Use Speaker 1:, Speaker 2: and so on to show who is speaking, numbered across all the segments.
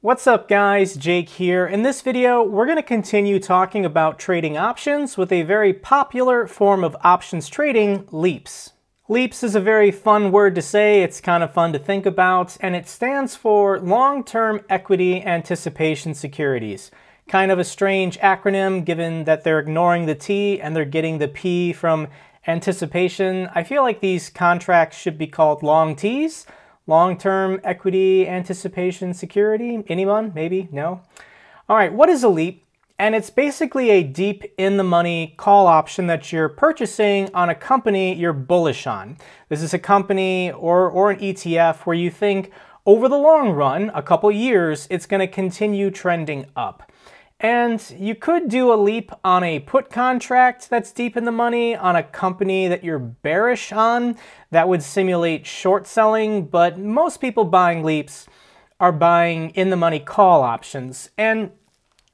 Speaker 1: What's up guys, Jake here. In this video, we're going to continue talking about trading options with a very popular form of options trading, LEAPS. LEAPS is a very fun word to say, it's kind of fun to think about, and it stands for Long-Term Equity Anticipation Securities. Kind of a strange acronym given that they're ignoring the T and they're getting the P from anticipation. I feel like these contracts should be called long Ts, Long-term equity anticipation security? Anyone? Maybe? No? All right, what is a LEAP? And it's basically a deep in the money call option that you're purchasing on a company you're bullish on. This is a company or, or an ETF where you think over the long run, a couple years, it's going to continue trending up. And you could do a leap on a put contract that's deep in the money, on a company that you're bearish on. That would simulate short selling, but most people buying leaps are buying in the money call options. And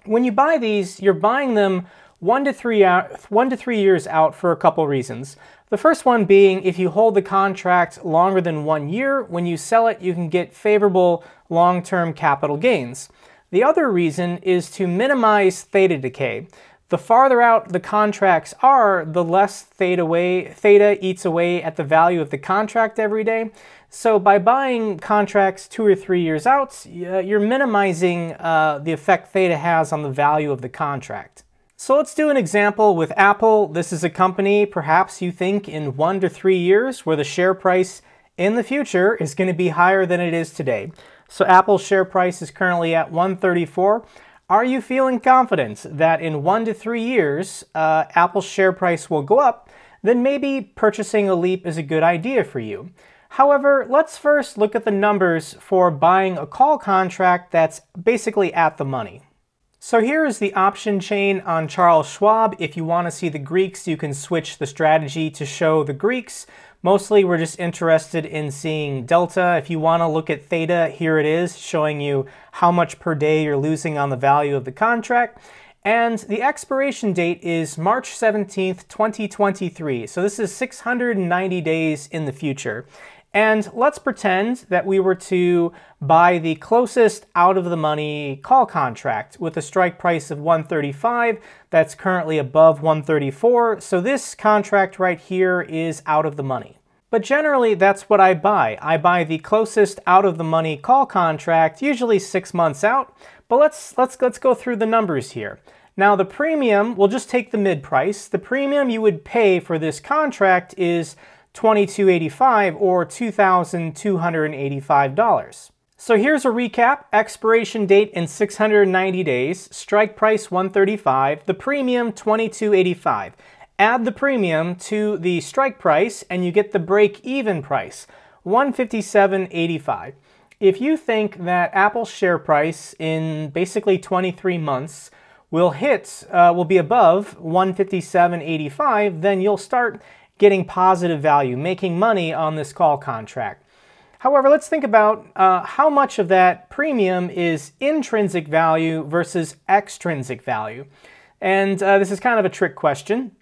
Speaker 1: when you buy these, you're buying them one to three out, one to three years out for a couple reasons. The first one being if you hold the contract longer than one year, when you sell it, you can get favorable long-term capital gains. The other reason is to minimize theta decay. The farther out the contracts are, the less theta, theta eats away at the value of the contract every day. So by buying contracts two or three years out, uh, you're minimizing uh, the effect theta has on the value of the contract. So let's do an example with Apple. This is a company, perhaps you think in one to three years, where the share price in the future is gonna be higher than it is today. So Apple's share price is currently at 134. Are you feeling confident that in one to three years, uh, Apple's share price will go up? Then maybe purchasing a leap is a good idea for you. However, let's first look at the numbers for buying a call contract that's basically at the money. So here is the option chain on Charles Schwab. If you want to see the Greeks, you can switch the strategy to show the Greeks. Mostly we're just interested in seeing delta. If you want to look at theta, here it is, showing you how much per day you're losing on the value of the contract. And the expiration date is March 17th, 2023. So this is 690 days in the future. And let's pretend that we were to buy the closest out of the money call contract with a strike price of 135 that's currently above 134. So this contract right here is out of the money. But generally, that's what I buy. I buy the closest out of the money call contract, usually six months out. But let's, let's, let's go through the numbers here. Now the premium, we'll just take the mid price. The premium you would pay for this contract is 2285 or $2,285. So here's a recap, expiration date in 690 days, strike price 135, the premium 2285. Add the premium to the strike price and you get the break-even price, 157.85. If you think that Apple's share price in basically 23 months will hit, uh, will be above 157.85, then you'll start getting positive value, making money on this call contract. However, let's think about uh, how much of that premium is intrinsic value versus extrinsic value. And uh, this is kind of a trick question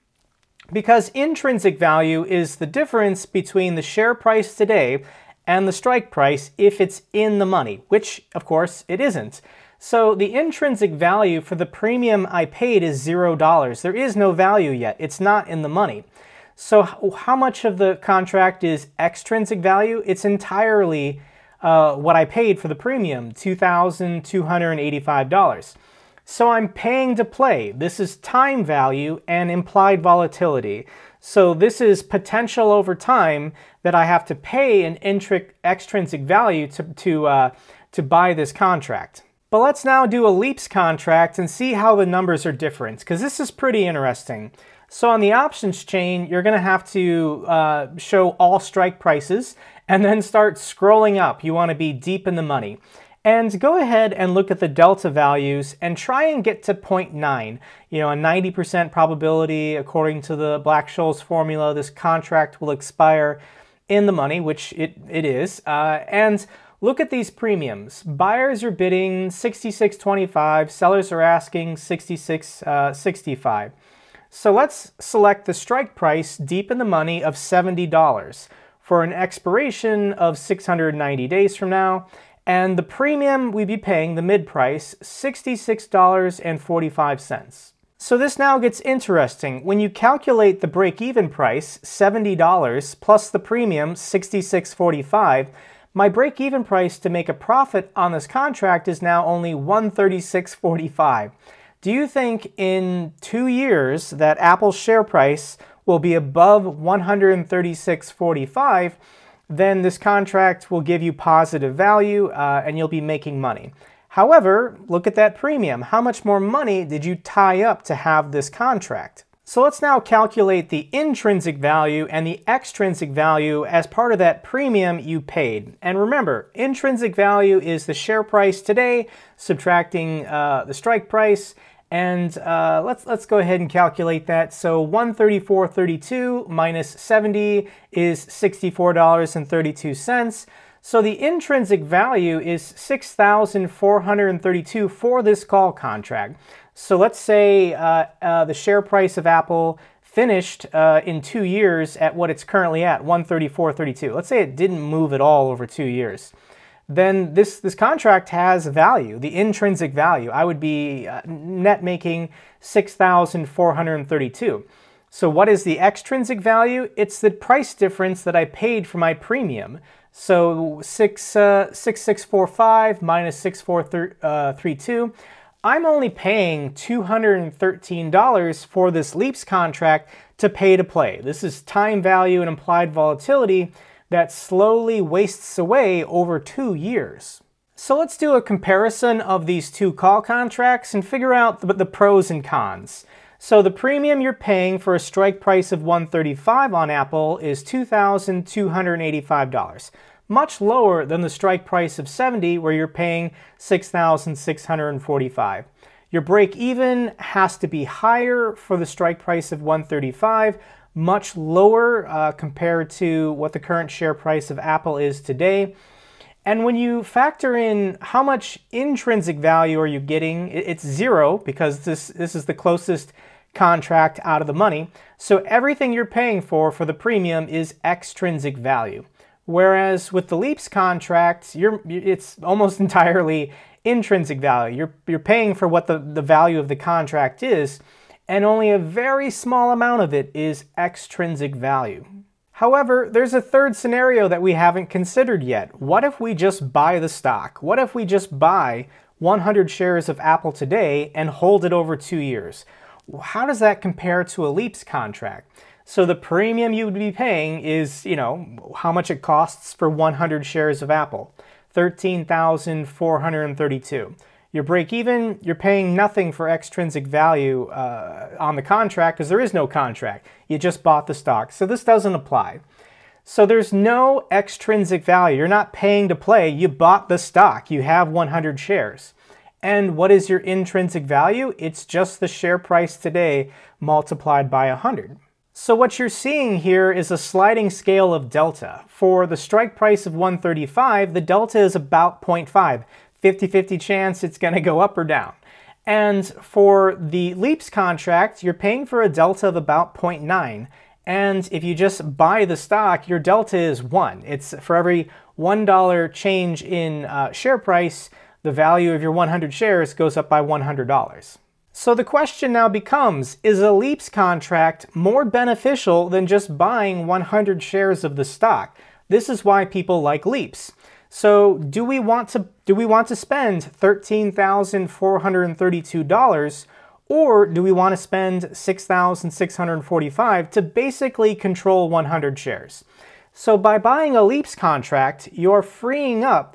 Speaker 1: because intrinsic value is the difference between the share price today and the strike price if it's in the money, which of course it isn't. So the intrinsic value for the premium I paid is $0. There is no value yet. It's not in the money. So how much of the contract is extrinsic value? It's entirely uh, what I paid for the premium, $2,285. So I'm paying to play. This is time value and implied volatility. So this is potential over time that I have to pay an intrinsic, extrinsic value to, to, uh, to buy this contract. But let's now do a LEAPS contract and see how the numbers are different, because this is pretty interesting. So on the options chain, you're gonna have to uh, show all strike prices and then start scrolling up. You wanna be deep in the money. And go ahead and look at the delta values and try and get to 0.9. You know, a 90% probability according to the Black-Scholes formula, this contract will expire in the money, which it, it is. Uh, and Look at these premiums. Buyers are bidding 66.25, sellers are asking 66.65. Uh, so let's select the strike price deep in the money of $70 for an expiration of 690 days from now, and the premium we'd be paying, the mid price, $66.45. So this now gets interesting. When you calculate the break-even price, $70, plus the premium, $66.45, my break-even price to make a profit on this contract is now only 136.45. Do you think in two years that Apple's share price will be above 136.45? Then this contract will give you positive value uh, and you'll be making money. However, look at that premium. How much more money did you tie up to have this contract? So let's now calculate the intrinsic value and the extrinsic value as part of that premium you paid. And remember, intrinsic value is the share price today, subtracting uh, the strike price, and uh, let's, let's go ahead and calculate that. So 134.32 minus 70 is $64.32. So the intrinsic value is 6,432 for this call contract. So let's say uh, uh, the share price of Apple finished uh, in two years at what it's currently at, 134.32. Let's say it didn't move at all over two years. Then this, this contract has value, the intrinsic value. I would be uh, net making 6,432. So what is the extrinsic value? It's the price difference that I paid for my premium. So 6, uh, 6645 minus 6432 uh, I'm only paying $213 for this LEAPS contract to pay to play. This is time value and implied volatility that slowly wastes away over two years. So let's do a comparison of these two call contracts and figure out the, the pros and cons. So the premium you're paying for a strike price of 135 on Apple is $2,285 much lower than the strike price of 70 where you're paying 6,645. Your break even has to be higher for the strike price of 135, much lower uh, compared to what the current share price of Apple is today. And when you factor in how much intrinsic value are you getting, it's zero because this, this is the closest contract out of the money. So everything you're paying for for the premium is extrinsic value. Whereas with the Leaps contract, you're, it's almost entirely intrinsic value. You're, you're paying for what the, the value of the contract is, and only a very small amount of it is extrinsic value. However, there's a third scenario that we haven't considered yet. What if we just buy the stock? What if we just buy 100 shares of Apple today and hold it over two years? How does that compare to a Leaps contract? So the premium you would be paying is, you know, how much it costs for 100 shares of Apple. 13,432. Your break even, you're paying nothing for extrinsic value uh, on the contract because there is no contract. You just bought the stock. So this doesn't apply. So there's no extrinsic value. You're not paying to play. You bought the stock. You have 100 shares. And what is your intrinsic value? It's just the share price today multiplied by 100. So what you're seeing here is a sliding scale of delta. For the strike price of 135, the delta is about 0.5, 50-50 chance it's going to go up or down. And for the LEAPS contract, you're paying for a delta of about 0.9. And if you just buy the stock, your delta is 1. It's for every $1 change in uh, share price, the value of your 100 shares goes up by $100. So the question now becomes, is a LEAPS contract more beneficial than just buying 100 shares of the stock? This is why people like LEAPS. So do we want to, do we want to spend $13,432 or do we want to spend $6,645 to basically control 100 shares? So by buying a LEAPS contract, you're freeing up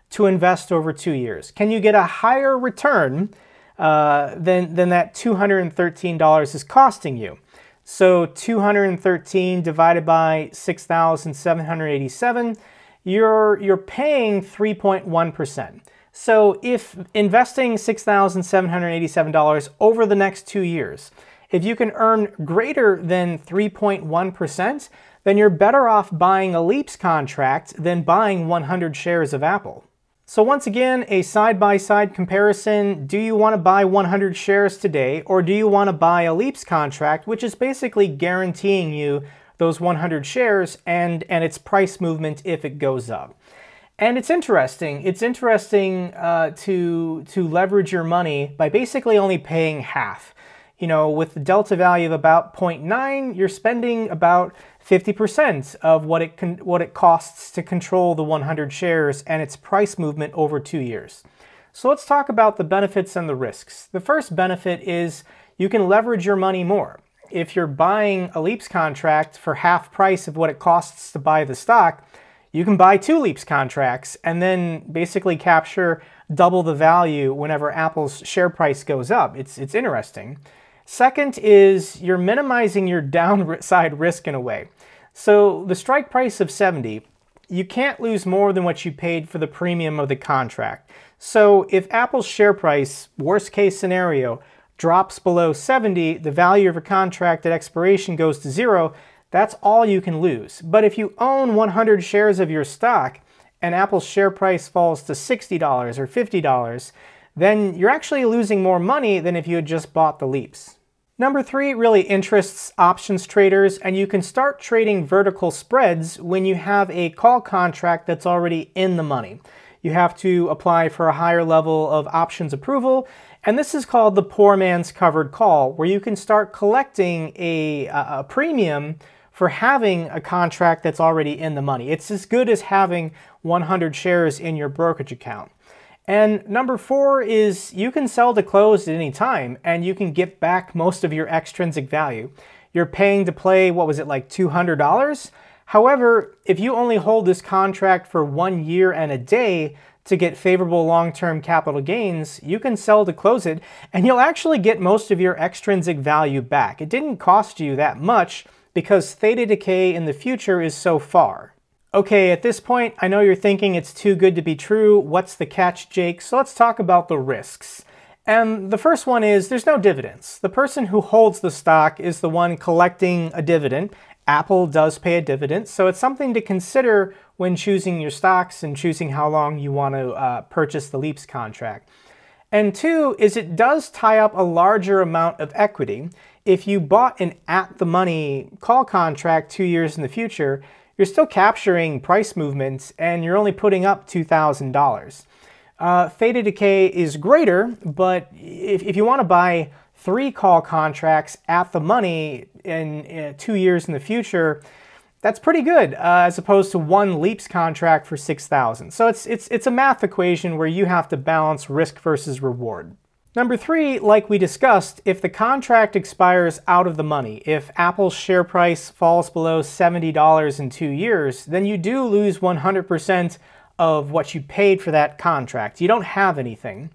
Speaker 1: to invest over two years? Can you get a higher return uh, than, than that $213 is costing you? So 213 divided by 6,787, you're, you're paying 3.1%. So if investing $6,787 over the next two years, if you can earn greater than 3.1%, then you're better off buying a LEAPS contract than buying 100 shares of Apple. So once again, a side-by-side -side comparison. Do you want to buy 100 shares today or do you want to buy a LEAPS contract, which is basically guaranteeing you those 100 shares and, and its price movement if it goes up? And it's interesting. It's interesting uh, to, to leverage your money by basically only paying half. You know, with the delta value of about 0.9, you're spending about 50% of what it, con- what it costs to control the 100 shares and its price movement over two years. So let's talk about the benefits and the risks. The first benefit is you can leverage your money more. If you're buying a LEAPS contract for half price of what it costs to buy the stock, you can buy two LEAPS contracts and then basically capture double the value whenever Apple's share price goes up. It's, it's interesting. Second is you're minimizing your downside risk in a way. So the strike price of 70, you can't lose more than what you paid for the premium of the contract. So if Apple's share price, worst case scenario, drops below 70, the value of a contract at expiration goes to zero, that's all you can lose. But if you own 100 shares of your stock and Apple's share price falls to $60 or $50, then you're actually losing more money than if you had just bought the leaps. Number three really interests options traders, and you can start trading vertical spreads when you have a call contract that's already in the money. You have to apply for a higher level of options approval, and this is called the poor man's covered call, where you can start collecting a, a premium for having a contract that's already in the money. It's as good as having 100 shares in your brokerage account. And number four is you can sell to close at any time and you can get back most of your extrinsic value. You're paying to play, what was it, like $200? However, if you only hold this contract for one year and a day to get favorable long-term capital gains, you can sell to close it and you'll actually get most of your extrinsic value back. It didn't cost you that much because theta decay in the future is so far. Okay, at this point, I know you're thinking it's too good to be true. What's the catch, Jake? So let's talk about the risks. And the first one is there's no dividends. The person who holds the stock is the one collecting a dividend. Apple does pay a dividend, so it's something to consider when choosing your stocks and choosing how long you want to uh, purchase the LEAPS contract. And two is it does tie up a larger amount of equity. If you bought an at the money call contract two years in the future, you're still capturing price movements and you're only putting up $2,000. Uh, theta decay is greater, but if, if you want to buy three call contracts at the money in, two years in the future, that's pretty good uh, as opposed to one leaps contract for 6,000. So it's, it's, it's a math equation where you have to balance risk versus reward. Number three, like we discussed, if the contract expires out of the money, if Apple's share price falls below $70 in two years, then you do lose 100% of what you paid for that contract. You don't have anything.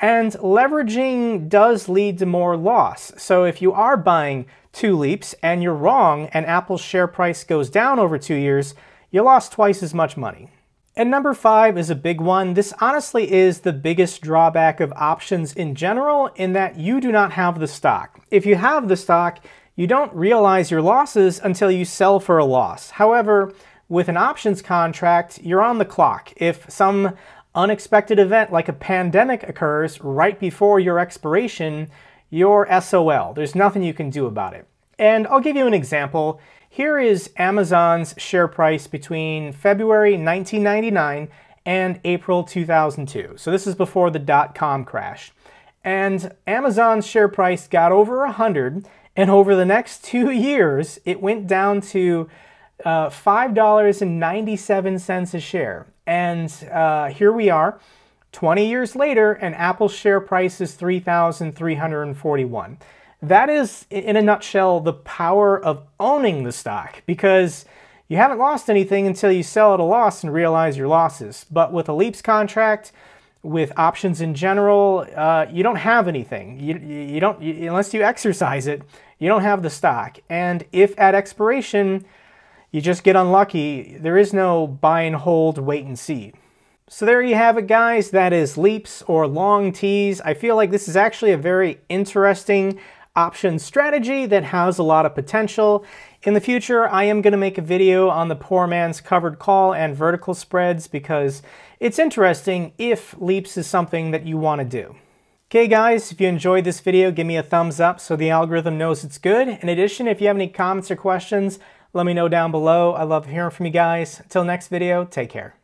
Speaker 1: And leveraging does lead to more loss. So if you are buying two leaps and you're wrong and Apple's share price goes down over two years, you lost twice as much money. And number five is a big one. This honestly is the biggest drawback of options in general in that you do not have the stock. If you have the stock, you don't realize your losses until you sell for a loss. However, with an options contract, you're on the clock. If some unexpected event like a pandemic occurs right before your expiration, you're SOL. There's nothing you can do about it. And I'll give you an example. Here is Amazon's share price between February 1999 and April 2002. So this is before the dot-com crash. And Amazon's share price got over 100, and over the next two years, it went down to uh, $5.97 a share. And uh, here we are, 20 years later, and Apple's share price is 3,341 that is, in a nutshell, the power of owning the stock because you haven't lost anything until you sell at a loss and realize your losses. But with a LEAPS contract, with options in general, uh, you don't have anything. You, you don't you, unless you exercise it. You don't have the stock, and if at expiration you just get unlucky, there is no buy and hold, wait and see. So there you have it, guys. That is leaps or long tees. I feel like this is actually a very interesting option strategy that has a lot of potential. In the future, I am going to make a video on the poor man's covered call and vertical spreads because it's interesting if leaps is something that you want to do. Okay guys, if you enjoyed this video, give me a thumbs up so the algorithm knows it's good. In addition, if you have any comments or questions, let me know down below. I love hearing from you guys. Until next video, take care.